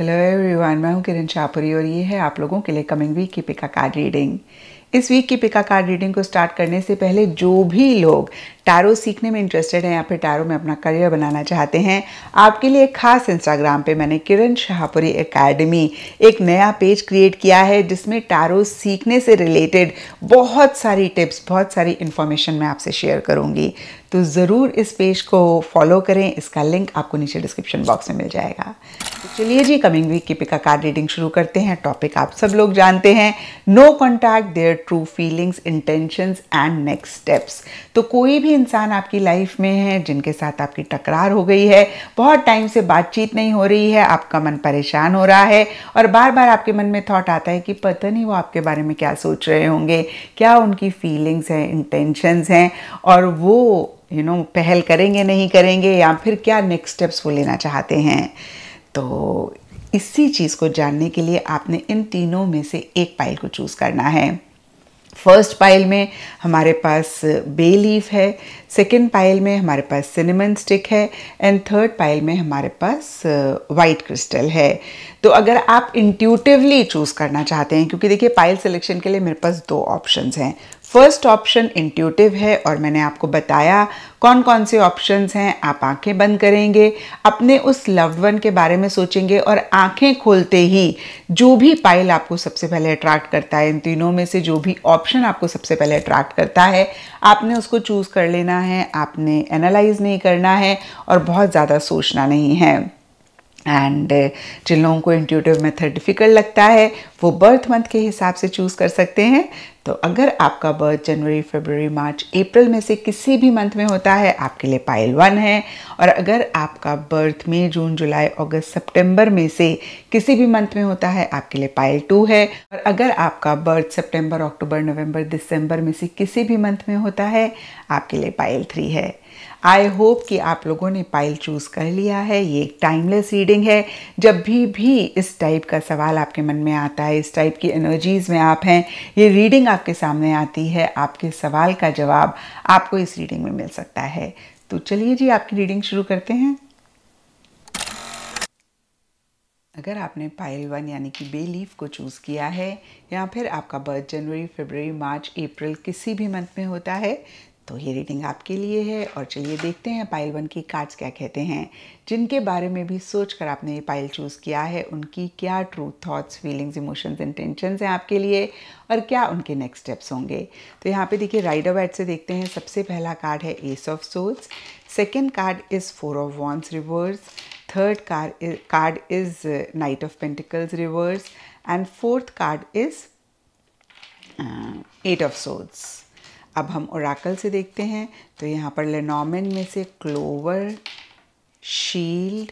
hello everyone मैं हूं किरण चापुरी और ये है आप लोगों के लिए कमिंग वीक की पिका कार्ड रीडिंग इस वीक की पिका कार्ड रीडिंग को स्टार्ट करने से पहले जो भी लोग टैरो सीखने में इंटरेस्टेड हैं या फिर टैरो में अपना करियर बनाना चाहते हैं आपके लिए खास इंस्टाग्राम पे मैंने किरण शाहपुरी एकेडमी एक नया पेज क्रिएट किया है जिसमें टैरो सीखने से रिलेटेड बहुत सारी टिप्स बहुत सारी इन्फॉर्मेशन मैं आपसे शेयर करूँगी तो ज़रूर इस पेज को फॉलो करें इसका लिंक आपको नीचे डिस्क्रिप्शन बॉक्स में मिल जाएगा तो चलिए जी कमिंग वीक की पिका कार्ड रीडिंग शुरू करते हैं टॉपिक आप सब लोग जानते हैं no contact their true feelings intentions and next steps तो कोई भी इंसान आपकी लाइफ में है जिनके साथ आपकी टकरार हो गई है बहुत टाइम से बातचीत नहीं हो रही है आपका मन परेशान हो रहा है और बार बार आपके मन में थॉट आता है कि पता नहीं वो आपके बारे में क्या सोच रहे होंगे क्या उनकी फीलिंग्स हैं इंटेंशंस हैं और वो यू नो पहल करेंगे नहीं करेंगे या फिर क्या नेक्स्ट स्टेप्स वो लेना चाहते हैं तो इसी चीज़ को जानने के लिए आपने इन तीनों में से एक पाइल को चूज़ करना है फर्स्ट पाइल में हमारे पास बे लीफ है सेकेंड पाइल में हमारे पास सिनेमन स्टिक है एंड थर्ड पाइल में हमारे पास वाइट uh, क्रिस्टल है तो अगर आप इंट्यूटिवली चूज़ करना चाहते हैं क्योंकि देखिए पाइल सिलेक्शन के लिए मेरे पास दो ऑप्शंस हैं फर्स्ट ऑप्शन इंट्यूटिव है और मैंने आपको बताया कौन कौन से ऑप्शंस हैं आप आंखें बंद करेंगे अपने उस लव वन के बारे में सोचेंगे और आंखें खोलते ही जो भी पाइल आपको सबसे पहले अट्रैक्ट करता है इन तीनों में से जो भी ऑप्शन आपको सबसे पहले अट्रैक्ट करता है आपने उसको चूज़ कर लेना है आपने एनालाइज नहीं करना है और बहुत ज़्यादा सोचना नहीं है एंड जिन लोगों को इंट्यूटिव मेथड डिफ़िकल्ट लगता है वो बर्थ मंथ के हिसाब से चूज़ कर सकते हैं तो अगर आपका बर्थ जनवरी फरवरी मार्च अप्रैल में से किसी भी मंथ में होता है आपके लिए पाइल वन है और अगर आपका बर्थ मई जून जुलाई अगस्त सितंबर में से किसी भी मंथ में होता है आपके लिए पाइल टू है और अगर आपका बर्थ सितंबर अक्टूबर नवंबर दिसंबर में से किसी भी मंथ में होता है आपके लिए पाइल थ्री है आई होप कि आप लोगों ने पाइल चूज़ कर लिया है ये एक टाइमलेस रीडिंग है जब भी भी इस टाइप का सवाल आपके मन में आता है इस टाइप की एनर्जीज़ में आप हैं ये रीडिंग आपके सामने आती है आपके सवाल का जवाब आपको इस रीडिंग में मिल सकता है तो चलिए जी आपकी रीडिंग शुरू करते हैं अगर आपने पाइल वन यानी कि बे लीफ को चूज़ किया है या फिर आपका बर्थ जनवरी फरवरी मार्च अप्रैल किसी भी मंथ में होता है तो ये रीडिंग आपके लिए है और चलिए देखते हैं पाइल वन की कार्ड्स क्या कहते हैं जिनके बारे में भी सोच कर आपने ये पाइल चूज़ किया है उनकी क्या true thoughts feelings emotions intention हैं आपके लिए और क्या उनके नेक्स्ट स्टेप्स होंगे तो यहाँ पे देखिए राइडर बैट से देखते हैं सबसे पहला कार्ड है ace of swords second card is four of wands reversed third card card is knight of pentacles reversed and fourth card is eight of swords अब हम ओराकल से देखते हैं तो यहाँ पर लेनोमिन में से clover shield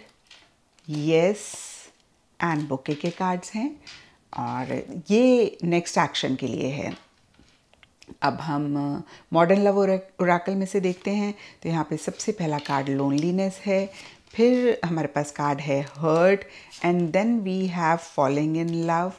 yes and bouquet के कार्ड्स हैं और ये नेक्स्ट एक्शन के लिए है अब हम मॉडर्न लव ओराकल में से देखते हैं तो यहाँ पे सबसे पहला कार्ड लोनलीनेस है फिर हमारे पास कार्ड है hurt and then we have falling in love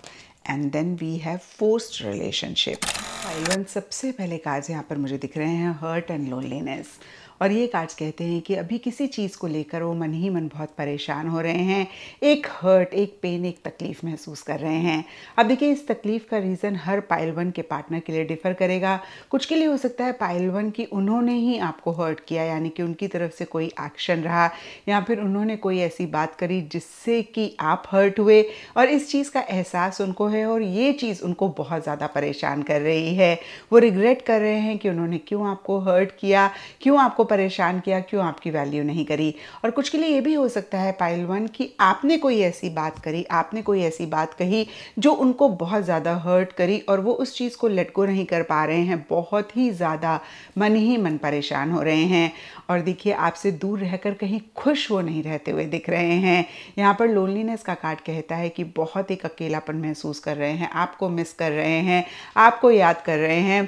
and then we have forced relationship pile one सबसे पहले कार्ड्स यहाँ पर मुझे दिख रहे हैं हर्ट एंड लोनलीनेस और ये कार्ड्स कहते हैं कि अभी किसी चीज़ को लेकर वो मन ही मन बहुत परेशान हो रहे हैं एक हर्ट एक पेन एक तकलीफ़ महसूस कर रहे हैं अब देखिए इस तकलीफ़ का रीज़न हर पायल वन के पार्टनर के लिए डिफ़र करेगा कुछ के लिए हो सकता है पायल वन की उन्होंने ही आपको हर्ट किया यानी कि उनकी तरफ से कोई एक्शन रहा या फिर उन्होंने कोई ऐसी बात करी जिससे कि आप हर्ट हुए और इस चीज़ का एहसास उनको है और ये चीज़ उनको बहुत ज़्यादा परेशान कर रही है वो रिग्रेट कर रहे हैं कि उन्होंने क्यों आपको हर्ट किया क्यों आपको परेशान किया क्यों आपकी वैल्यू नहीं करी और कुछ के लिए ये भी हो सकता है पाइल वन कि आपने कोई ऐसी बात करी आपने कोई ऐसी बात कही जो उनको बहुत ज़्यादा हर्ट करी और वो उस चीज़ को लटको नहीं कर पा रहे हैं बहुत ही ज़्यादा मन ही मन परेशान हो रहे हैं और देखिए आपसे दूर रहकर कहीं खुश वो नहीं रहते हुए दिख रहे हैं यहाँ पर लोनलीनेस का कार्ड कहता है कि बहुत एक अकेलापन महसूस कर रहे हैं आपको मिस कर रहे हैं आपको याद कर रहे हैं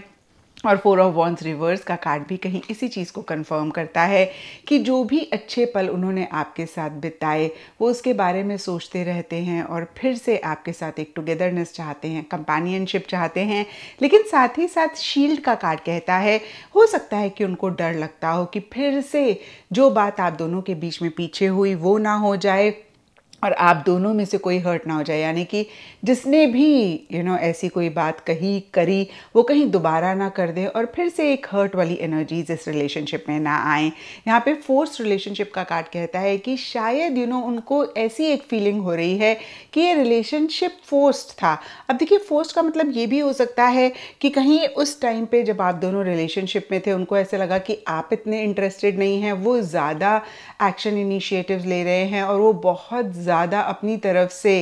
और फोर ऑफ वॉन्स रिवर्स का कार्ड भी कहीं इसी चीज़ को कंफर्म करता है कि जो भी अच्छे पल उन्होंने आपके साथ बिताए वो उसके बारे में सोचते रहते हैं और फिर से आपके साथ एक टुगेदरनेस चाहते हैं कंपेनियनशिप चाहते हैं लेकिन साथ ही साथ शील्ड का कार्ड कहता है हो सकता है कि उनको डर लगता हो कि फिर से जो बात आप दोनों के बीच में पीछे हुई वो ना हो जाए और आप दोनों में से कोई हर्ट ना हो जाए यानी कि जिसने भी यू you नो know, ऐसी कोई बात कही करी वो कहीं दोबारा ना कर दे और फिर से एक हर्ट वाली एनर्जीज इस रिलेशनशिप में ना आए यहाँ पे फोर्स रिलेशनशिप का कार्ड कहता है कि शायद यू you नो know, उनको ऐसी एक फीलिंग हो रही है कि ये रिलेशनशिप फोर्स्ड था अब देखिए फोर्स्ड का मतलब ये भी हो सकता है कि कहीं उस टाइम पर जब आप दोनों रिलेशनशिप में थे उनको ऐसा लगा कि आप इतने इंटरेस्टेड नहीं हैं वो ज़्यादा एक्शन इनिशिएटिव ले रहे हैं और वो बहुत ज़्यादा अपनी तरफ से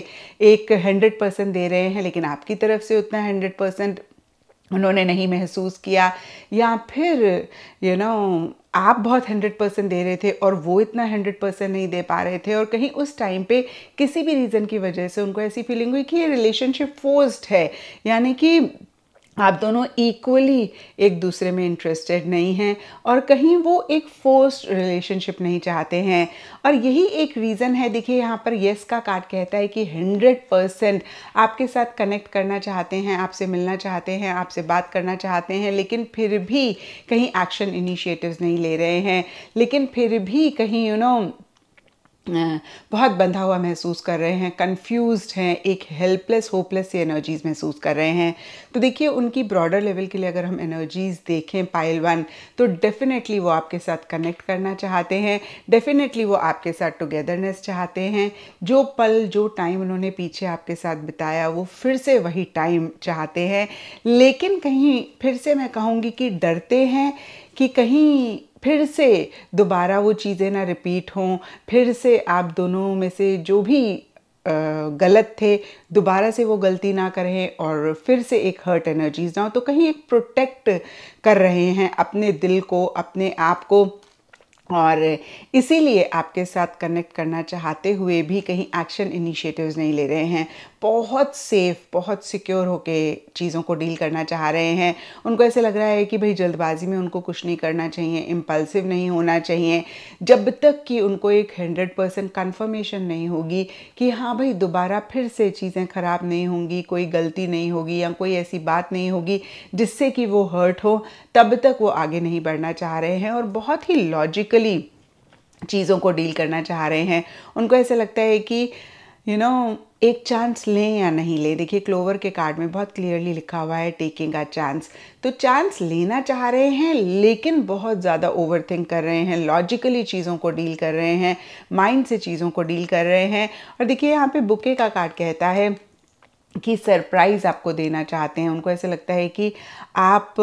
एक हंड्रेड परसेंट दे रहे हैं लेकिन आपकी तरफ से उतना हंड्रेड परसेंट उन्होंने नहीं महसूस किया या फिर यू you नो know, आप बहुत हंड्रेड परसेंट दे रहे थे और वो इतना हंड्रेड परसेंट नहीं दे पा रहे थे और कहीं उस टाइम पे किसी भी रीज़न की वजह से उनको ऐसी फीलिंग हुई कि ये रिलेशनशिप फोर्स्ड है यानी कि आप दोनों इक्वली एक दूसरे में इंटरेस्टेड नहीं हैं और कहीं वो एक फोर्स्ड रिलेशनशिप नहीं चाहते हैं और यही एक रीज़न है देखिए यहाँ पर येस का कार्ड कहता है कि हंड्रेड परसेंट आपके साथ कनेक्ट करना चाहते हैं आपसे मिलना चाहते हैं आपसे बात करना चाहते हैं लेकिन फिर भी कहीं एक्शन इनिशिएटिव्स नहीं ले रहे हैं लेकिन फिर भी कहीं यू you नो know, बहुत बंधा हुआ महसूस कर रहे हैं कंफ्यूज हैं एक हेल्पलेस होपलेस ये एनर्जीज़ महसूस कर रहे हैं तो देखिए उनकी ब्रॉडर लेवल के लिए अगर हम एनर्जीज़ देखें पाइल वन तो डेफ़िनेटली वो आपके साथ कनेक्ट करना चाहते हैं डेफ़िनेटली वो आपके साथ टुगेदरनेस चाहते हैं जो पल जो टाइम उन्होंने पीछे आपके साथ बिताया वो फिर से वही टाइम चाहते हैं लेकिन कहीं फिर से मैं कहूँगी कि डरते हैं कि कहीं फिर से दोबारा वो चीज़ें ना रिपीट हों फिर से आप दोनों में से जो भी गलत थे दोबारा से वो गलती ना करें और फिर से एक हर्ट एनर्जीज ना हो तो कहीं एक प्रोटेक्ट कर रहे हैं अपने दिल को अपने आप को और इसीलिए आपके साथ कनेक्ट करना चाहते हुए भी कहीं एक्शन इनिशिएटिव्स नहीं ले रहे हैं बहुत सेफ बहुत सिक्योर होके चीज़ों को डील करना चाह रहे हैं उनको ऐसे लग रहा है कि भाई जल्दबाजी में उनको कुछ नहीं करना चाहिए इम्पल्सिव नहीं होना चाहिए जब तक कि उनको एक हंड्रेड परसेंट कन्फर्मेशन नहीं होगी कि हाँ भाई दोबारा फिर से चीज़ें ख़राब नहीं होंगी कोई गलती नहीं होगी या कोई ऐसी बात नहीं होगी जिससे कि वो हर्ट हो तब तक वो आगे नहीं बढ़ना चाह रहे हैं और बहुत ही लॉजिकली चीज़ों को डील करना चाह रहे हैं उनको ऐसा लगता है कि यू you नो know, एक चांस लें या नहीं लें देखिए क्लोवर के कार्ड में बहुत क्लियरली लिखा हुआ है टेकिंग अ चांस तो चांस लेना चाह रहे हैं लेकिन बहुत ज़्यादा ओवर थिंक कर रहे हैं लॉजिकली चीज़ों को डील कर रहे हैं माइंड से चीज़ों को डील कर रहे हैं और देखिए यहाँ पे बुके का कार्ड कहता है कि सरप्राइज़ आपको देना चाहते हैं उनको ऐसा लगता है कि आप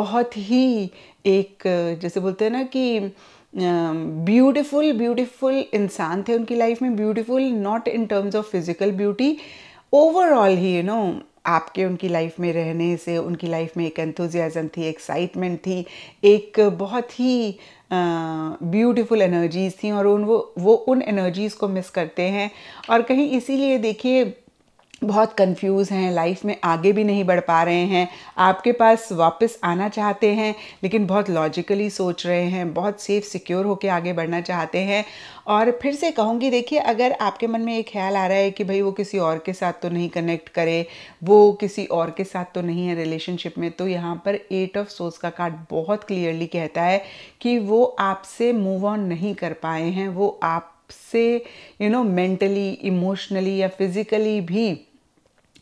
बहुत ही एक जैसे बोलते हैं ना कि ब्यूटिफुल ब्यूटिफुल इंसान थे उनकी लाइफ में beautiful not in terms of physical beauty overall ही यू नो आपके उनकी लाइफ में रहने से उनकी लाइफ में एक एंथुजियाज़म थी एक्साइटमेंट थी एक बहुत ही ब्यूटीफुल एनर्जीज़ थी और उन वो वो उन एनर्जीज़ को मिस करते हैं और कहीं इसीलिए देखिए बहुत कंफ्यूज हैं लाइफ में आगे भी नहीं बढ़ पा रहे हैं आपके पास वापस आना चाहते हैं लेकिन बहुत लॉजिकली सोच रहे हैं बहुत सेफ सिक्योर होकर आगे बढ़ना चाहते हैं और फिर से कहूँगी देखिए अगर आपके मन में ये ख्याल आ रहा है कि भाई वो किसी और के साथ तो नहीं कनेक्ट करे वो किसी और के साथ तो नहीं है रिलेशनशिप में तो यहाँ पर एट ऑफ सोर्स का कार्ड बहुत क्लियरली कहता है कि वो आपसे मूव ऑन नहीं कर पाए हैं वो आपसे यू नो मेंटली इमोशनली या फिज़िकली भी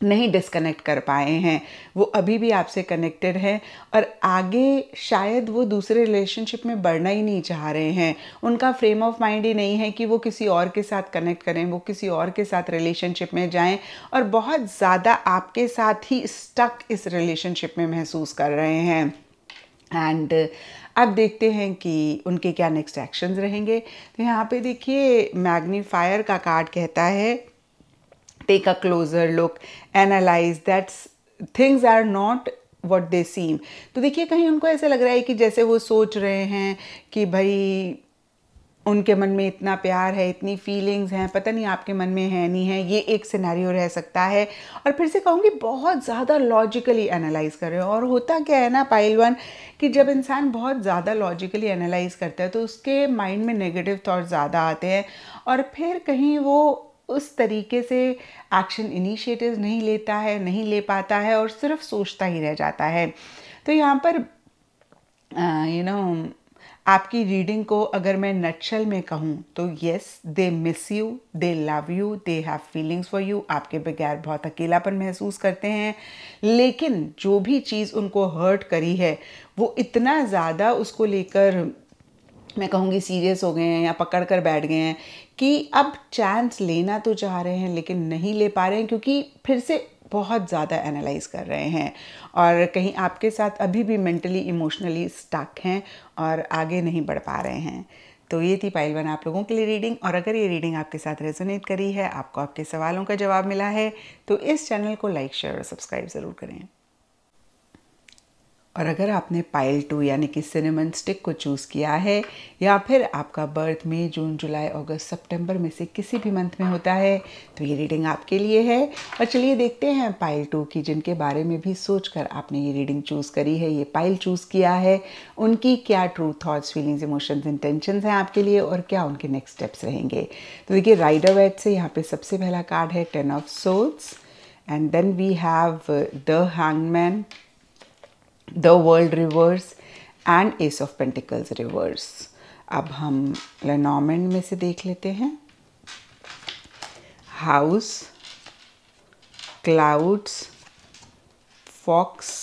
नहीं डिस्कनेक्ट कर पाए हैं वो अभी भी आपसे कनेक्टेड हैं और आगे शायद वो दूसरे रिलेशनशिप में बढ़ना ही नहीं चाह रहे हैं उनका फ्रेम ऑफ माइंड ही नहीं है कि वो किसी और के साथ कनेक्ट करें वो किसी और के साथ रिलेशनशिप में जाएं और बहुत ज़्यादा आपके साथ ही स्टक इस रिलेशनशिप में महसूस कर रहे हैं एंड अब देखते हैं कि उनके क्या नेक्स्ट एक्शंस रहेंगे तो यहाँ पे देखिए मैग्नीफायर का कार्ड कहता है take a closer look analyze that's things are not what दे सीम तो देखिए कहीं उनको ऐसा लग रहा है कि जैसे वो सोच रहे हैं कि भाई उनके मन में इतना प्यार है इतनी फीलिंग्स हैं पता नहीं आपके मन में है नहीं है ये एक सिनेरियो रह सकता है और फिर से कहूँगी बहुत ज़्यादा लॉजिकली एनालाइज कर रहे हो और होता क्या है ना पाइल वन कि जब इंसान बहुत ज़्यादा लॉजिकली एनालाइज करता है तो उसके माइंड में नेगेटिव थाट्स ज़्यादा आते हैं और फिर कहीं वो उस तरीके से एक्शन इनिशिएटिव नहीं लेता है नहीं ले पाता है और सिर्फ सोचता ही रह जाता है तो यहाँ पर यू नो आपकी रीडिंग को अगर मैं नक्शल में कहूँ तो yes they miss you they love you they have feelings for you आपके बगैर बहुत अकेलापन महसूस करते हैं लेकिन जो भी चीज़ उनको हर्ट करी है वो इतना ज़्यादा उसको लेकर मैं कहूँगी सीरियस हो गए हैं या पकड़ कर बैठ गए हैं कि अब चांस लेना तो चाह रहे हैं लेकिन नहीं ले पा रहे हैं क्योंकि फिर से बहुत ज़्यादा एनालाइज कर रहे हैं और कहीं आपके साथ अभी भी मेंटली इमोशनली स्टक हैं और आगे नहीं बढ़ पा रहे हैं तो ये थी पाइल वन आप लोगों के लिए रीडिंग और अगर ये रीडिंग आपके साथ रेजोनेट करी है आपको आपके सवालों का जवाब मिला है तो इस चैनल को लाइक शेयर और सब्सक्राइब ज़रूर करें और अगर आपने पाइल टू यानी कि सिनेमन स्टिक को चूज़ किया है या फिर आपका बर्थ मई जून जुलाई अगस्त सितंबर में से किसी भी मंथ में होता है तो ये रीडिंग आपके लिए है और चलिए देखते हैं पाइल टू की जिनके बारे में भी सोचकर आपने ये रीडिंग चूज़ करी है ये पाइल चूज़ किया है उनकी क्या true thoughts feelings emotions intention हैं आपके लिए और क्या उनके नेक्स्ट स्टेप्स रहेंगे तो देखिए राइडर वेट से यहाँ पर सबसे पहला कार्ड है ten of swords and then we have the hangman the world reversed and ace of pentacles reversed अब हम लेनोमेंट में से देख लेते हैं हाउस क्लाउड्स फॉक्स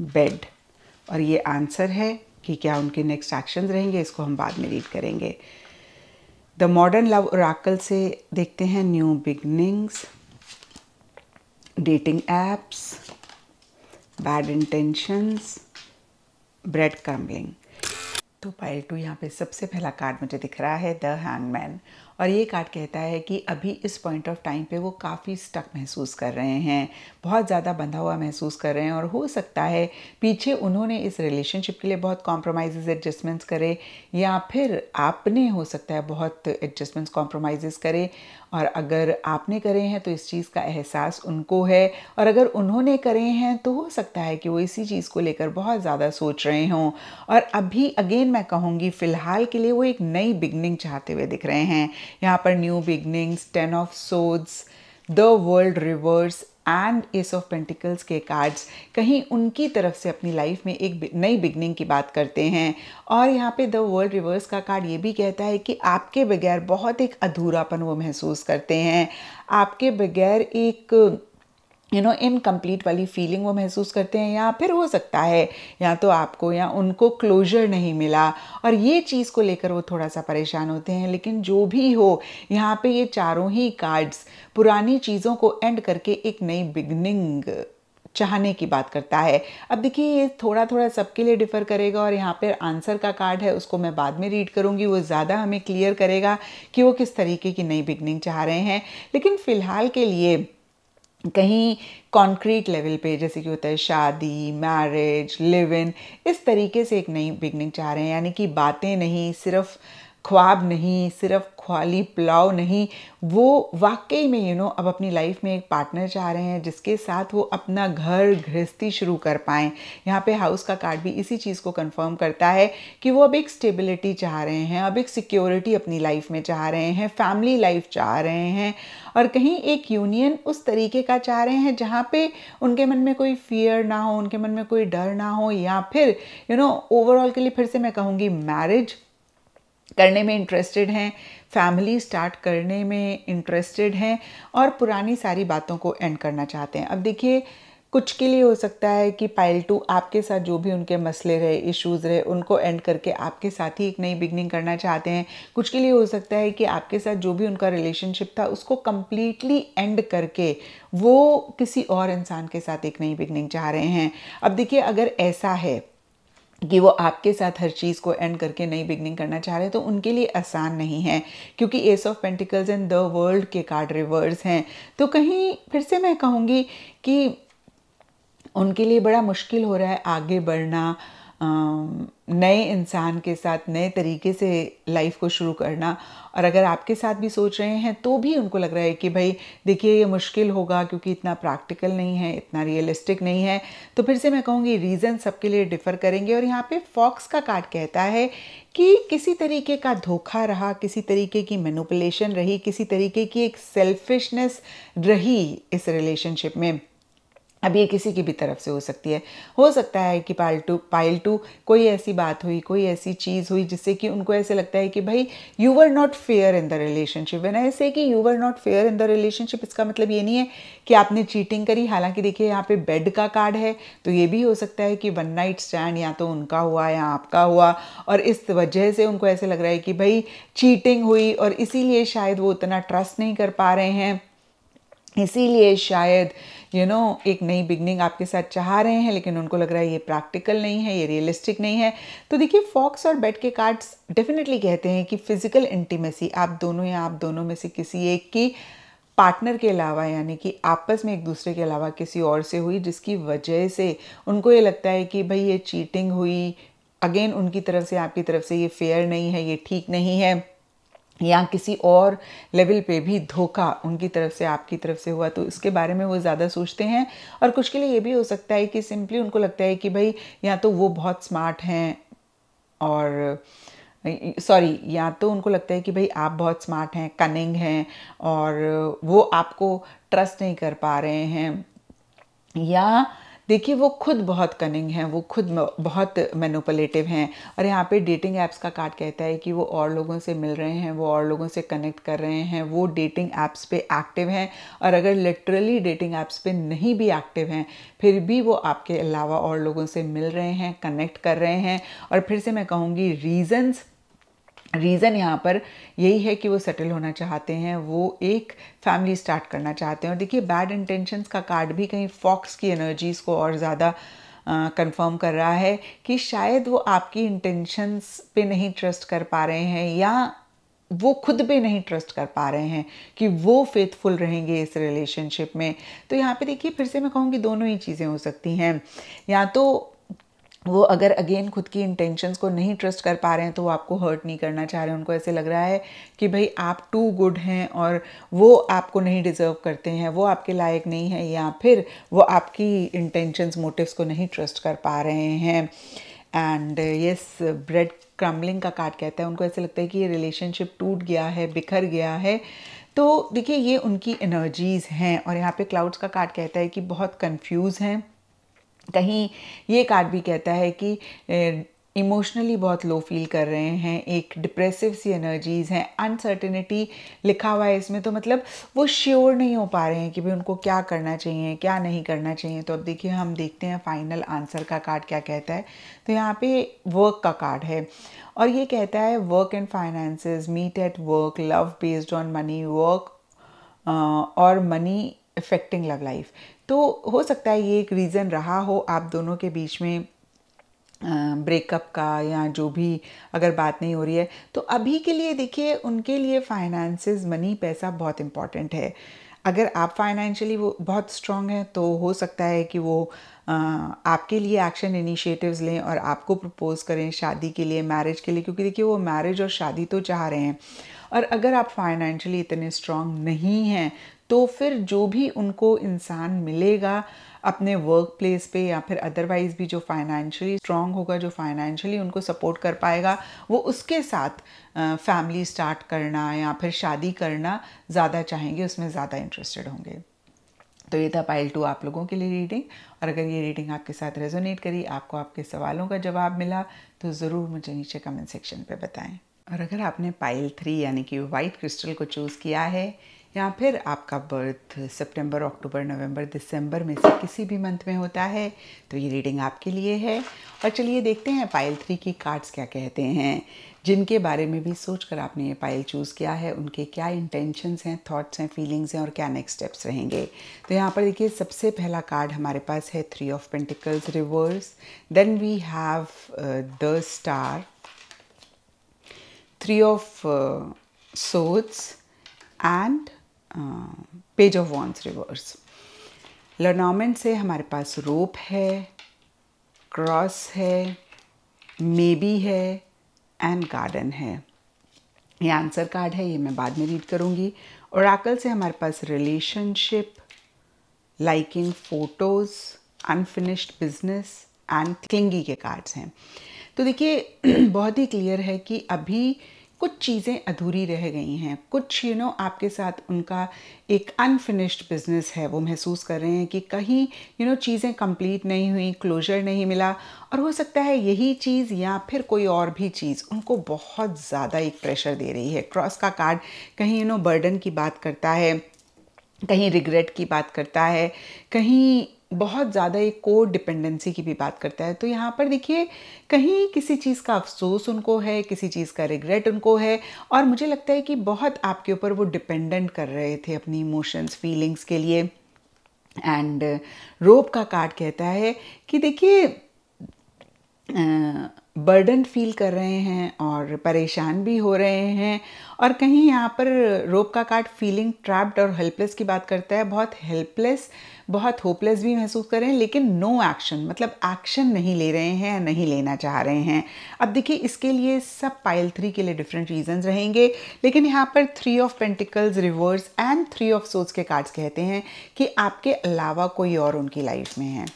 बेड और ये आंसर है कि क्या उनके नेक्स्ट एक्शंस रहेंगे इसको हम बाद में रीड करेंगे द मॉडर्न लव राकल से देखते हैं new beginnings dating apps bad intentions bread crumbling तो पाइल टू यहाँ पे सबसे पहला कार्ड मुझे दिख रहा है द हैंगमैन और ये कार्ड कहता है कि अभी इस पॉइंट ऑफ टाइम पे वो काफ़ी स्टक महसूस कर रहे हैं बहुत ज़्यादा बंधा हुआ महसूस कर रहे हैं और हो सकता है पीछे उन्होंने इस रिलेशनशिप के लिए बहुत कॉम्प्रोमाइज़ एडजस्टमेंट्स करे या फिर आपने हो सकता है बहुत एडजस्टमेंट्स कॉम्प्रोमाइज़ करे और अगर आपने करे हैं तो इस चीज़ का एहसास उनको है और अगर उन्होंने करे हैं तो हो सकता है कि वो इसी चीज़ को लेकर बहुत ज़्यादा सोच रहे हों और अभी अगेन मैं कहूँगी फ़िलहाल के लिए वो एक नई बिगनिंग चाहते हुए दिख रहे हैं यहाँ पर new beginnings ten of swords the world reversed and ace of pentacles के कार्ड्स कहीं उनकी तरफ से अपनी लाइफ में एक नई बिगनिंग की बात करते हैं और यहाँ पे द वर्ल्ड रिवर्स का कार्ड ये भी कहता है कि आपके बगैर बहुत एक अधूरापन वो महसूस करते हैं आपके बगैर एक यू नो इनकम्प्लीट वाली फीलिंग वो महसूस करते हैं या फिर हो सकता है या तो आपको या उनको क्लोजर नहीं मिला और ये चीज़ को लेकर वो थोड़ा सा परेशान होते हैं लेकिन जो भी हो यहाँ पे ये चारों ही कार्ड्स पुरानी चीज़ों को एंड करके एक नई बिगनिंग चाहने की बात करता है अब देखिए ये थोड़ा थोड़ा सबके लिए डिफ़र करेगा और यहाँ पर आंसर का कार्ड है उसको मैं बाद में रीड करूँगी वो ज़्यादा हमें क्लियर करेगा कि वो किस तरीके की नई बिगनिंग चाह रहे हैं लेकिन फ़िलहाल के लिए कहीं कंक्रीट लेवल पे जैसे कि होता है शादी मैरिज लिव इन इस तरीके से एक नई बिगनिंग चाह रहे हैं यानी कि बातें नहीं सिर्फ ख्वाब नहीं सिर्फ ख्वाली पुलाव नहीं वो वाकई में यू you नो know, अब अपनी लाइफ में एक पार्टनर चाह रहे हैं जिसके साथ वो अपना घर गृहस्थी शुरू कर पाएँ यहाँ पे हाउस का कार्ड भी इसी चीज़ को कंफर्म करता है कि वो अब एक स्टेबिलिटी चाह रहे हैं अब एक सिक्योरिटी अपनी लाइफ में चाह रहे हैं फैमिली लाइफ चाह रहे हैं और कहीं एक यूनियन उस तरीके का चाह रहे हैं जहाँ पे उनके मन में कोई फियर ना हो उनके मन में कोई डर ना हो या फिर यू नो ओवरऑल के लिए फिर से मैं कहूँगी मैरिज करने में इंटरेस्टेड हैं फैमिली स्टार्ट करने में इंटरेस्टेड हैं और पुरानी सारी बातों को एंड करना चाहते हैं अब देखिए कुछ के लिए हो सकता है कि पाइल टू आपके साथ जो भी उनके मसले रहे इश्यूज़ रहे उनको एंड करके आपके साथ ही एक नई बिगनिंग करना चाहते हैं कुछ के लिए हो सकता है कि आपके साथ जो भी उनका रिलेशनशिप था उसको कम्प्लीटली एंड करके वो किसी और इंसान के साथ एक नई बिगनिंग चाह रहे हैं अब देखिए अगर ऐसा है कि वो आपके साथ हर चीज़ को एंड करके नई बिगनिंग करना चाह रहे हैं तो उनके लिए आसान नहीं है क्योंकि ace of pentacles and the world के कार्ड रिवर्स हैं तो कहीं फिर से मैं कहूँगी कि उनके लिए बड़ा मुश्किल हो रहा है आगे बढ़ना नए इंसान के साथ नए तरीके से लाइफ को शुरू करना और अगर आपके साथ भी सोच रहे हैं तो भी उनको लग रहा है कि भाई देखिए ये मुश्किल होगा क्योंकि इतना प्रैक्टिकल नहीं है इतना रियलिस्टिक नहीं है तो फिर से मैं कहूँगी रीज़न सबके लिए डिफ़र करेंगे और यहाँ पे फॉक्स का कार्ड कहता है कि किसी तरीके का धोखा रहा किसी तरीके की मैनुपलेशन रही किसी तरीके की एक सेल्फिशनेस रही इस रिलेशनशिप में अब ये किसी की भी तरफ से हो सकती है हो सकता है कि पायल टू पायल टू कोई ऐसी बात हुई कोई ऐसी चीज़ हुई जिससे कि उनको ऐसे लगता है कि भाई you were not fair in the relationship वैन ऐसे कि you were not fair in the relationship इसका मतलब ये नहीं है कि आपने चीटिंग करी हालांकि देखिए यहाँ पे बेड का कार्ड है तो ये भी हो सकता है कि वन नाइट स्टैंड या तो उनका हुआ या आपका हुआ और इस वजह से उनको ऐसे लग रहा है कि भाई चीटिंग हुई और इसीलिए शायद वो उतना ट्रस्ट नहीं कर पा रहे हैं इसीलिए शायद यू you नो know, एक नई बिगनिंग आपके साथ चाह रहे हैं लेकिन उनको लग रहा है ये प्रैक्टिकल नहीं है ये रियलिस्टिक नहीं है तो देखिए फॉक्स और बेड के कार्ड्स डेफिनेटली कहते हैं कि फिजिकल इंटीमेसी आप दोनों या आप दोनों में से किसी एक की पार्टनर के अलावा यानी कि आपस में एक दूसरे के अलावा किसी और से हुई जिसकी वजह से उनको ये लगता है कि भाई ये चीटिंग हुई अगेन उनकी तरफ से आपकी तरफ से ये फेयर नहीं है ये ठीक नहीं है या किसी और लेवल पे भी धोखा उनकी तरफ से आपकी तरफ से हुआ तो इसके बारे में वो ज़्यादा सोचते हैं और कुछ के लिए ये भी हो सकता है कि सिंपली उनको लगता है कि भाई या तो वो बहुत स्मार्ट हैं और सॉरी या तो उनको लगता है कि भाई आप बहुत स्मार्ट हैं कनिंग हैं और वो आपको ट्रस्ट नहीं कर पा रहे हैं या देखिए वो खुद बहुत कनिंग हैं वो खुद बहुत मैनुपलेटिव हैं और यहाँ पे डेटिंग ऐप्स का कार्ड कहता है कि वो और लोगों से मिल रहे हैं वो और लोगों से कनेक्ट कर रहे हैं वो डेटिंग ऐप्स पे एक्टिव हैं और अगर लिटरली डेटिंग ऐप्स पे नहीं भी एक्टिव हैं फिर भी वो आपके अलावा और लोगों से मिल रहे हैं कनेक्ट कर रहे हैं और फिर से मैं कहूँगी रीजन्स रीज़न यहाँ पर यही है कि वो सेटल होना चाहते हैं वो एक फैमिली स्टार्ट करना चाहते हैं और देखिए बैड इंटेंशंस का कार्ड भी कहीं फॉक्स की एनर्जीज़ को और ज़्यादा कंफर्म कर रहा है कि शायद वो आपकी इंटेंशंस पे नहीं ट्रस्ट कर पा रहे हैं या वो खुद पे नहीं ट्रस्ट कर पा रहे हैं कि वो फेथफुल रहेंगे इस रिलेशनशिप में तो यहाँ पे देखिए फिर से मैं कहूँगी दोनों ही चीज़ें हो सकती हैं या तो वो अगर अगेन खुद की इंटेंशंस को नहीं ट्रस्ट कर पा रहे हैं तो वो आपको हर्ट नहीं करना चाह रहे हैं उनको ऐसे लग रहा है कि भाई आप टू गुड हैं और वो आपको नहीं डिज़र्व करते हैं वो आपके लायक नहीं है या फिर वो आपकी इंटेंशंस मोटिव्स को नहीं ट्रस्ट कर पा रहे हैं एंड यस ब्रेड क्रम्बलिंग का कार्ड कहता है उनको ऐसे लगता है कि ये रिलेशनशिप टूट गया है बिखर गया है तो देखिए ये उनकी एनर्जीज़ हैं और यहाँ पे क्लाउड्स का कार्ड कहता है कि बहुत कंफ्यूज हैं कहीं ये कार्ड भी कहता है कि इमोशनली बहुत लो फील कर रहे हैं एक डिप्रेसिव सी एनर्जीज़ हैं अनसर्टेनिटी लिखा हुआ है इसमें तो मतलब वो श्योर नहीं हो पा रहे हैं कि भाई उनको क्या करना चाहिए क्या नहीं करना चाहिए तो अब देखिए हम देखते हैं फाइनल आंसर का कार्ड क्या कहता है तो यहाँ पे वर्क का कार्ड है और ये कहता है work and finances meet at work love based on money work और मनी इफेक्टिंग लव लाइफ तो हो सकता है ये एक रीज़न रहा हो आप दोनों के बीच में ब्रेकअप का या जो भी अगर बात नहीं हो रही है तो अभी के लिए देखिए उनके लिए फाइनेंसेस मनी पैसा बहुत इम्पॉर्टेंट है अगर आप फाइनेंशियली वो बहुत स्ट्रांग हैं तो हो सकता है कि वो आ, आपके लिए एक्शन इनिशिएटिव्स लें और आपको प्रपोज़ करें शादी के लिए मैरिज के लिए क्योंकि देखिए वो मैरिज और शादी तो चाह रहे हैं और अगर आप फाइनेंशियली इतने स्ट्रांग नहीं हैं तो फिर जो भी उनको इंसान मिलेगा अपने वर्क प्लेस पे या फिर अदरवाइज़ भी जो फाइनेंशियली स्ट्रांग होगा जो फाइनेंशियली उनको सपोर्ट कर पाएगा वो उसके साथ फैमिली स्टार्ट करना या फिर शादी करना ज़्यादा चाहेंगे उसमें ज़्यादा इंटरेस्टेड होंगे तो ये था पाइल टू आप लोगों के लिए रीडिंग और अगर ये रीडिंग आपके साथ रेजोनेट करी आपको आपके सवालों का जवाब मिला तो ज़रूर मुझे नीचे कमेंट सेक्शन पर बताएं और अगर आपने पाइल थ्री यानी कि वाइट क्रिस्टल को चूज़ किया है या फिर आपका बर्थ सितंबर, अक्टूबर नवंबर, दिसंबर में से किसी भी मंथ में होता है तो ये रीडिंग आपके लिए है और चलिए देखते हैं पाइल थ्री की कार्ड्स क्या कहते हैं जिनके बारे में भी सोच कर आपने ये पाइल चूज़ किया है उनके क्या इंटेंशंस हैं थॉट्स हैं फीलिंग्स हैं और क्या नेक्स्ट स्टेप्स रहेंगे तो यहाँ पर देखिए सबसे पहला कार्ड हमारे पास है three of pentacles reversed then we have the star three of swords and page of wands reversed Lenormand से हमारे पास रोप है क्रॉस है मेबी है एंड गार्डन है ये आंसर कार्ड है ये मैं बाद में रीड करूँगी आकल से हमारे पास relationship liking photos unfinished business and clingy के कार्ड्स हैं तो देखिए बहुत ही क्लियर है कि अभी कुछ चीज़ें अधूरी रह गई हैं कुछ यू नो आपके साथ उनका एक अनफिनिश्ड बिजनेस है वो महसूस कर रहे हैं कि कहीं यू नो चीज़ें कंप्लीट नहीं हुई क्लोजर नहीं मिला और हो सकता है यही चीज़ या फिर कोई और भी चीज़ उनको बहुत ज़्यादा एक प्रेशर दे रही है क्रॉस का कार्ड कहीं यू नो बर्डन की बात करता है कहीं रिग्रेट की बात करता है कहीं बहुत ज़्यादा एक को डिपेंडेंसी की भी बात करता है तो यहाँ पर देखिए कहीं किसी चीज़ का अफसोस उनको है किसी चीज़ का रिग्रेट उनको है और मुझे लगता है कि बहुत आपके ऊपर वो डिपेंडेंट कर रहे थे अपनी इमोशंस फीलिंग्स के लिए एंड रोप का कार्ड कहता है कि देखिए बर्डन फील कर रहे हैं और परेशान भी हो रहे हैं और कहीं यहाँ पर रोप का कार्ड फीलिंग ट्रैप्ड और हेल्पलेस की बात करता है बहुत हेल्पलेस बहुत होपलेस भी महसूस कर रहे हैं लेकिन नो एक्शन मतलब एक्शन नहीं ले रहे हैं नहीं लेना चाह रहे हैं अब देखिए इसके लिए सब पाइल थ्री के लिए डिफरेंट रीजंस रहेंगे लेकिन यहाँ पर three of pentacles reversed and three of सोच के कार्ड्स कहते हैं कि आपके अलावा कोई और उनकी लाइफ में है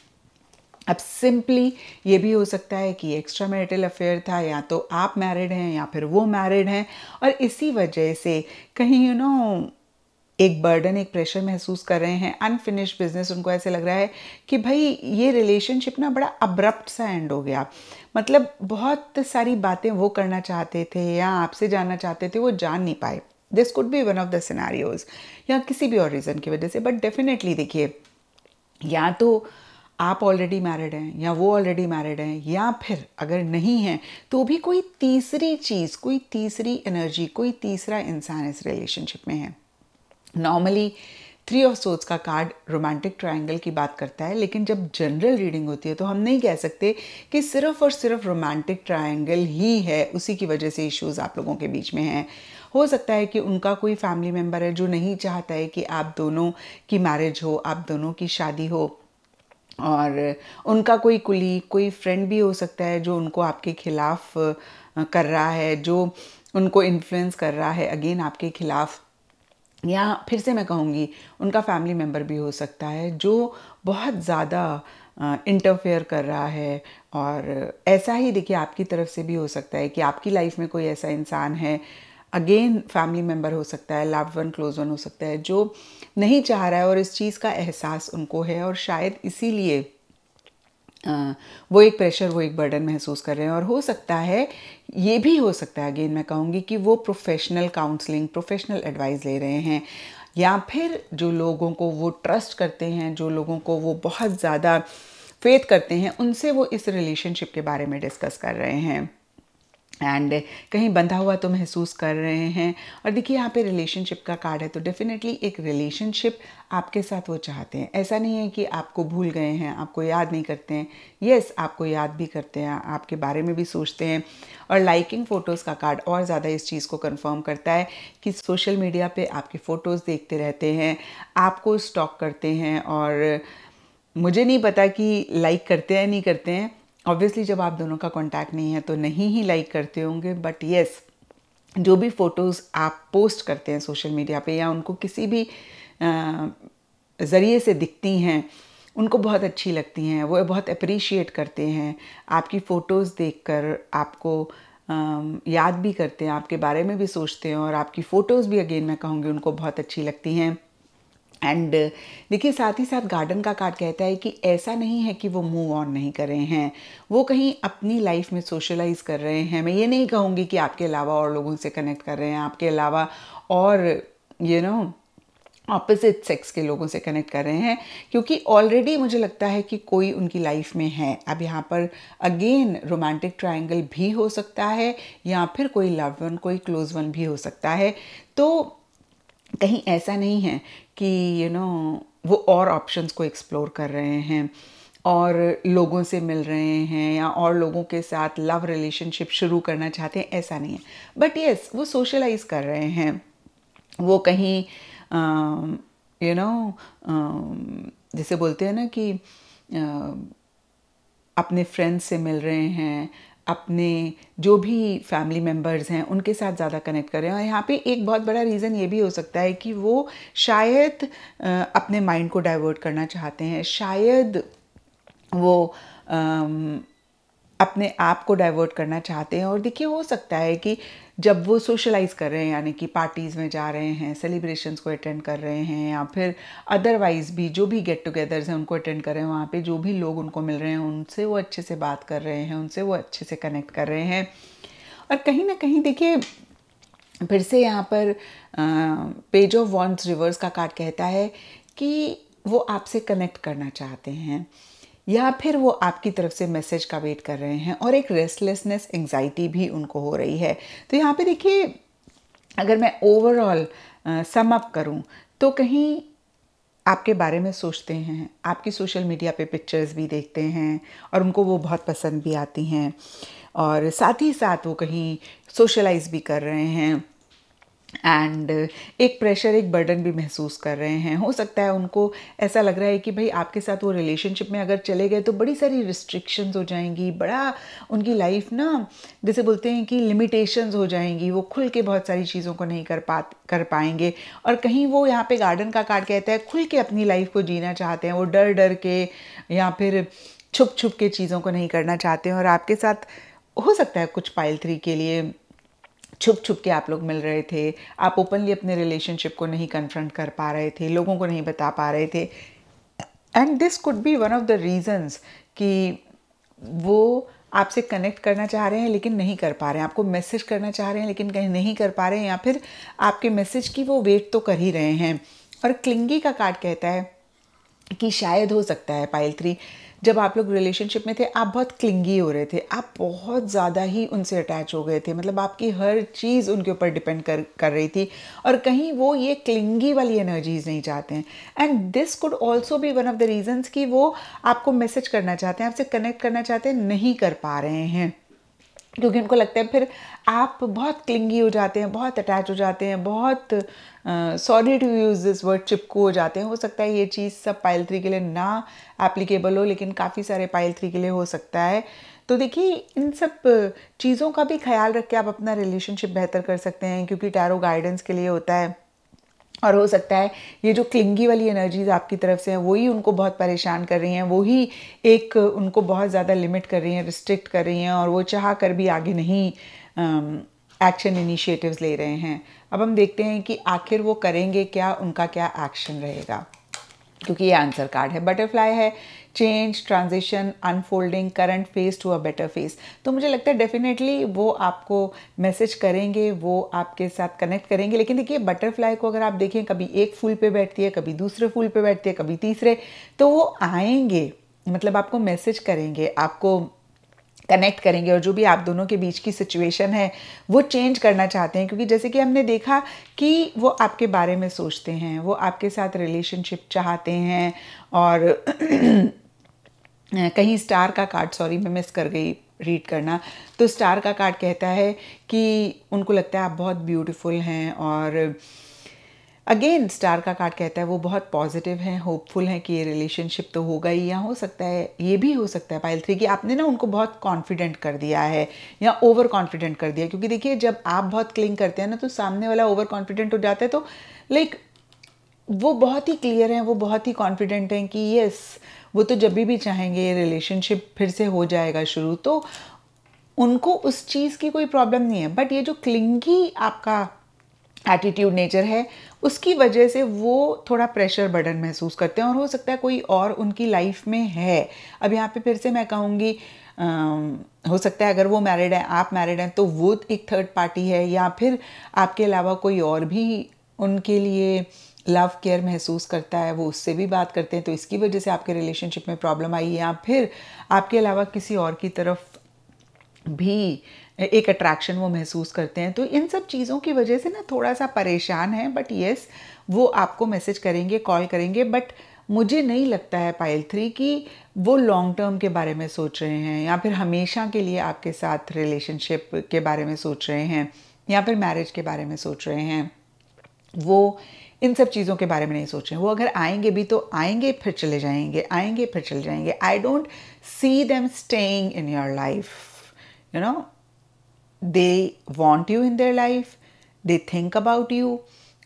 अब सिंपली ये भी हो सकता है कि एक्स्ट्रा मैरिटल अफेयर था या तो आप मैरिड हैं या फिर वो मैरिड हैं और इसी वजह से कहीं यू you नो know, एक बर्डन एक प्रेशर महसूस कर रहे हैं अनफिनिश बिजनेस उनको ऐसे लग रहा है कि भाई ये रिलेशनशिप ना बड़ा अब्रप्ट सा एंड हो गया मतलब बहुत सारी बातें वो करना चाहते थे या आपसे जानना चाहते थे वो जान नहीं पाए this could be one of the scenarios या किसी भी और रीज़न की वजह से बट डेफिनेटली देखिए या तो आप ऑलरेडी मैरिड हैं या वो ऑलरेडी मैरिड हैं या फिर अगर नहीं हैं तो भी कोई तीसरी चीज़ कोई तीसरी एनर्जी कोई तीसरा इंसान इस रिलेशनशिप में है नॉर्मली थ्री ऑफ सोर्स का कार्ड रोमांटिक ट्रायंगल की बात करता है लेकिन जब जनरल रीडिंग होती है तो हम नहीं कह सकते कि सिर्फ और सिर्फ रोमांटिक ट्रायंगल ही है उसी की वजह से इश्यूज़ आप लोगों के बीच में हैं हो सकता है कि उनका कोई फैमिली मेम्बर है जो नहीं चाहता है कि आप दोनों की मैरिज हो आप दोनों की शादी हो और उनका कोई कुली कोई फ्रेंड भी हो सकता है जो उनको आपके खिलाफ कर रहा है जो उनको इन्फ्लुएंस कर रहा है अगेन आपके खिलाफ या फिर से मैं कहूँगी उनका फैमिली मेम्बर भी हो सकता है जो बहुत ज़्यादा इंटरफेयर कर रहा है और ऐसा ही देखिए आपकी तरफ से भी हो सकता है कि आपकी लाइफ में कोई ऐसा इंसान है अगेन फैमिली मेम्बर हो सकता है लव वन क्लोज वन हो सकता है जो नहीं चाह रहा है और इस चीज़ का एहसास उनको है और शायद इसीलिए वो एक प्रेशर वो एक बर्डन महसूस कर रहे हैं और हो सकता है ये भी हो सकता है अगेन मैं कहूँगी कि वो प्रोफेशनल काउंसलिंग प्रोफेशनल एडवाइस ले रहे हैं या फिर जो लोगों को वो ट्रस्ट करते हैं जो लोगों को वो बहुत ज़्यादा फेथ करते हैं उनसे वो इस रिलेशनशिप के बारे में डिस्कस कर रहे हैं एंड कहीं बंधा हुआ तो महसूस कर रहे हैं और देखिए यहाँ पे रिलेशनशिप का कार्ड है तो डेफिनेटली एक रिलेशनशिप आपके साथ वो चाहते हैं ऐसा नहीं है कि आपको भूल गए हैं आपको याद नहीं करते हैं येस yes, आपको याद भी करते हैं आपके बारे में भी सोचते हैं और लाइकिंग फ़ोटोज़ का कार्ड और ज़्यादा इस चीज़ को कन्फर्म करता है कि सोशल मीडिया पर आपके फ़ोटोज़ देखते रहते हैं आपको स्टॉक करते हैं और मुझे नहीं पता कि लाइक करते हैं नहीं करते हैं ऑब्वियसली जब आप दोनों का कॉन्टैक्ट नहीं है तो नहीं ही लाइक करते होंगे बट येस जो भी फ़ोटोज़ आप पोस्ट करते हैं सोशल मीडिया पे या उनको किसी भी ज़रिए से दिखती हैं उनको बहुत अच्छी लगती हैं वो बहुत अप्रिशिएट करते हैं आपकी फ़ोटोज़ देखकर आपको याद भी करते हैं आपके बारे में भी सोचते हैं और आपकी फ़ोटोज़ भी अगेन मैं कहूँगी उनको बहुत अच्छी लगती हैं एंड uh, देखिए साथ ही साथ गार्डन का कार्ड कहता है कि ऐसा नहीं है कि वो मूव ऑन नहीं कर रहे हैं वो कहीं अपनी लाइफ में सोशलाइज़ कर रहे हैं मैं ये नहीं कहूँगी कि आपके अलावा और लोगों से कनेक्ट कर रहे हैं आपके अलावा और यू नो ऑपोजिट सेक्स के लोगों से कनेक्ट कर रहे हैं क्योंकि ऑलरेडी मुझे लगता है कि कोई उनकी लाइफ में है अब यहाँ पर अगेन रोमांटिक ट्राइंगल भी हो सकता है या फिर कोई लव वन कोई क्लोज वन भी हो सकता है तो कहीं ऐसा नहीं है कि यू you नो know, वो और ऑप्शंस को एक्सप्लोर कर रहे हैं और लोगों से मिल रहे हैं या और लोगों के साथ लव रिलेशनशिप शुरू करना चाहते हैं ऐसा नहीं है बट यस yes, वो सोशलाइज कर रहे हैं वो कहीं यू नो जैसे बोलते हैं ना कि uh, अपने फ्रेंड्स से मिल रहे हैं अपने जो भी फैमिली मेम्बर्स हैं उनके साथ ज़्यादा कनेक्ट करें और यहाँ पे एक बहुत बड़ा रीज़न ये भी हो सकता है कि वो शायद अपने माइंड को डाइवर्ट करना चाहते हैं शायद वो अपने आप को डाइवर्ट करना चाहते हैं और देखिए हो सकता है कि जब वो सोशलाइज़ कर रहे हैं यानी कि पार्टीज़ में जा रहे हैं सेलिब्रेशंस को अटेंड कर रहे हैं या फिर अदरवाइज़ भी जो भी गेट टुगेदर्स हैं उनको अटेंड कर रहे हैं वहाँ पे जो भी लोग उनको मिल रहे हैं उनसे वो अच्छे से बात कर रहे हैं उनसे वो अच्छे से कनेक्ट कर रहे हैं और कहीं ना कहीं देखिए फिर से यहाँ पर पेज ऑफ वॉन्ट्स रिवर्स का कार्ड कहता है कि वो आपसे कनेक्ट करना चाहते हैं या फिर वो आपकी तरफ से मैसेज का वेट कर रहे हैं और एक रेस्टलेसनेस एंग्जाइटी भी उनको हो रही है तो यहाँ पे देखिए अगर मैं ओवरऑल सम अप करूँ तो कहीं आपके बारे में सोचते हैं आपकी सोशल मीडिया पे पिक्चर्स भी देखते हैं और उनको वो बहुत पसंद भी आती हैं और साथ ही साथ वो कहीं सोशलाइज भी कर रहे हैं एंड uh, एक प्रेशर एक बर्डन भी महसूस कर रहे हैं हो सकता है उनको ऐसा लग रहा है कि भाई आपके साथ वो रिलेशनशिप में अगर चले गए तो बड़ी सारी रिस्ट्रिक्शंस हो जाएंगी बड़ा उनकी लाइफ ना जैसे बोलते हैं कि लिमिटेशंस हो जाएंगी वो खुल के बहुत सारी चीज़ों को नहीं कर पा कर पाएंगे और कहीं वो यहाँ पे गार्डन का कार्ड कहता है खुल के अपनी लाइफ को जीना चाहते हैं वो डर डर के या फिर छुप छुप के चीज़ों को नहीं करना चाहते हैं और आपके साथ हो सकता है कुछ पाइल थ्री के लिए छुप छुप के आप लोग मिल रहे थे आप ओपनली अपने रिलेशनशिप को नहीं कन्फ्रंट कर पा रहे थे लोगों को नहीं बता पा रहे थे and this could be one of the reasons कि वो आपसे कनेक्ट करना चाह रहे हैं लेकिन नहीं कर पा रहे हैं आपको मैसेज करना चाह रहे हैं लेकिन कहीं नहीं कर पा रहे हैं या फिर आपके मैसेज की वो वेट तो कर ही रहे हैं और क्लिंगी का कार्ड कहता है कि शायद हो सकता है पाइल थ्री जब आप लोग रिलेशनशिप में थे आप बहुत क्लिंगी हो रहे थे आप बहुत ज़्यादा ही उनसे अटैच हो गए थे मतलब आपकी हर चीज़ उनके ऊपर डिपेंड कर कर रही थी और कहीं वो ये क्लिंगी वाली एनर्जीज नहीं चाहते हैं and this could also be one of the reasons कि वो आपको मैसेज करना चाहते हैं आपसे कनेक्ट करना चाहते हैं नहीं कर पा रहे हैं क्योंकि उनको लगता है फिर आप बहुत क्लिंगी हो जाते हैं बहुत अटैच हो जाते हैं बहुत sorry to use this word चिपकू हो जाते हैं हो सकता है ये चीज़ सब पायल थ्री के लिए ना एप्लीकेबल हो लेकिन काफ़ी सारे पायल थ्री के लिए हो सकता है तो देखिए इन सब चीज़ों का भी ख्याल रख के आप अपना रिलेशनशिप बेहतर कर सकते हैं क्योंकि टैरो गाइडेंस के लिए होता है और हो सकता है ये जो क्लिंगी वाली एनर्जीज आपकी तरफ से हैं वही उनको बहुत परेशान कर रही हैं वही एक उनको बहुत ज़्यादा लिमिट कर रही हैं रिस्ट्रिक्ट कर रही हैं और वो चाह कर भी आगे नहीं एक्शन इनिशिएटिव्स ले रहे हैं अब हम देखते हैं कि आखिर वो करेंगे क्या उनका क्या एक्शन रहेगा क्योंकि ये आंसर कार्ड है बटरफ्लाई है change transition unfolding current phase to a better phase तो मुझे लगता है डेफिनेटली वो आपको मैसेज करेंगे वो आपके साथ कनेक्ट करेंगे लेकिन देखिए बटरफ्लाई को अगर आप देखें कभी एक फूल पे बैठती है कभी दूसरे फूल पे बैठती है कभी तीसरे तो वो आएंगे मतलब आपको मैसेज करेंगे आपको कनेक्ट करेंगे और जो भी आप दोनों के बीच की सिचुएशन है वो चेंज करना चाहते हैं क्योंकि जैसे कि हमने देखा कि वो आपके बारे में सोचते हैं वो आपके साथ रिलेशनशिप चाहते हैं और कहीं स्टार का कार्ड सॉरी मैं मिस कर गई रीड करना तो स्टार का कार्ड कहता है कि उनको लगता है आप बहुत ब्यूटीफुल हैं और अगेन स्टार का कार्ड कहता है वो बहुत पॉजिटिव हैं होपफुल हैं कि ये रिलेशनशिप तो होगा ही या हो सकता है ये भी हो सकता है पाइल थ्री कि आपने ना उनको बहुत कॉन्फिडेंट कर दिया है या ओवर कॉन्फिडेंट कर दिया क्योंकि देखिए जब आप बहुत क्लिंग करते हैं ना तो सामने वाला ओवर कॉन्फिडेंट हो जाता है तो लाइक वो बहुत ही क्लियर हैं वो बहुत ही कॉन्फिडेंट हैं कि यस वो तो जब भी चाहेंगे ये रिलेशनशिप फिर से हो जाएगा शुरू तो उनको उस चीज़ की कोई प्रॉब्लम नहीं है बट ये जो क्लिंगी आपका एटीट्यूड नेचर है उसकी वजह से वो थोड़ा प्रेशर बर्डन महसूस करते हैं और हो सकता है कोई और उनकी लाइफ में है अब यहाँ पे फिर से मैं कहूँगी हो सकता है अगर वो मैरिड है आप मैरिड हैं तो वो एक थर्ड पार्टी है या फिर आपके अलावा कोई और भी उनके लिए लव केयर महसूस करता है वो उससे भी बात करते हैं तो इसकी वजह से आपके रिलेशनशिप में प्रॉब्लम आई या फिर आपके अलावा किसी और की तरफ भी एक अट्रैक्शन वो महसूस करते हैं तो इन सब चीज़ों की वजह से ना थोड़ा सा परेशान है बट येस वो आपको मैसेज करेंगे कॉल करेंगे बट मुझे नहीं लगता है पायल थ्री कि वो लॉन्ग टर्म के बारे में सोच रहे हैं या फिर हमेशा के लिए आपके साथ रिलेशनशिप के बारे में सोच रहे हैं या फिर मैरिज के बारे में सोच रहे हैं वो इन सब चीज़ों के बारे में नहीं सोच रहे हैं वो अगर आएंगे भी तो आएंगे फिर चले जाएंगे आएंगे फिर चले जाएंगे I don't see them staying in your life you know they want you in their life they think about you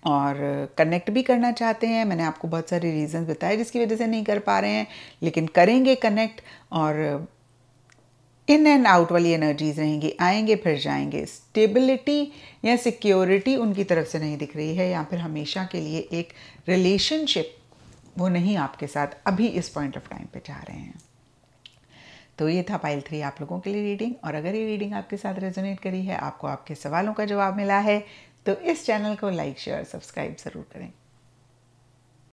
और कनेक्ट uh, भी करना चाहते हैं मैंने आपको बहुत सारे रीजन बताए जिसकी वजह से नहीं कर पा रहे हैं लेकिन करेंगे कनेक्ट और इन एंड आउट वाली एनर्जीज रहेंगी आएंगे फिर जाएंगे स्टेबिलिटी या सिक्योरिटी उनकी तरफ से नहीं दिख रही है या फिर हमेशा के लिए एक रिलेशनशिप वो नहीं आपके साथ अभी इस पॉइंट ऑफ टाइम पे जा रहे हैं तो ये था पाइल थ्री आप लोगों के लिए रीडिंग और अगर ये रीडिंग आपके साथ रेजोनेट करी है आपको आपके सवालों का जवाब मिला है तो इस चैनल को लाइक शेयर सब्सक्राइब ज़रूर करें